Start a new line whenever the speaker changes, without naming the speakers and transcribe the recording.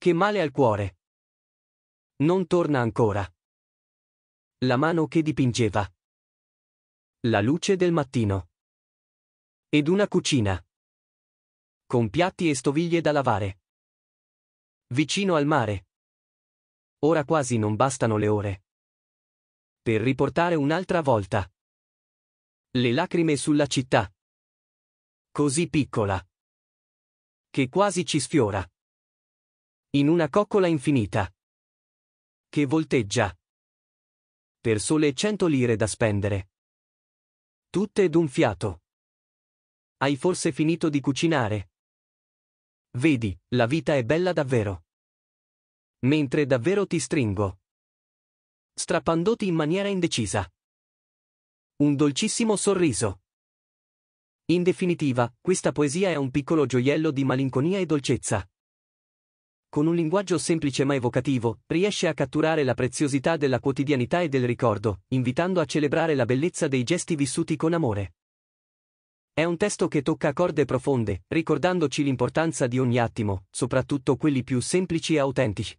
Che male al cuore. Non torna ancora. La mano che dipingeva. La luce del mattino. Ed una cucina. Con piatti e stoviglie da lavare. Vicino al mare. Ora quasi non bastano le ore. Per riportare un'altra volta. Le lacrime sulla città. Così piccola. Che quasi ci sfiora. In una coccola infinita. Che volteggia. Per sole 100 lire da spendere. Tutte d'un fiato. Hai forse finito di cucinare? Vedi, la vita è bella davvero. Mentre davvero ti stringo. Strappandoti in maniera indecisa. Un dolcissimo sorriso.
In definitiva, questa poesia è un piccolo gioiello di malinconia e dolcezza con un linguaggio semplice ma evocativo, riesce a catturare la preziosità della quotidianità e del ricordo, invitando a celebrare la bellezza dei gesti vissuti con amore. È un testo che tocca corde profonde, ricordandoci l'importanza di
ogni attimo, soprattutto quelli più semplici e autentici.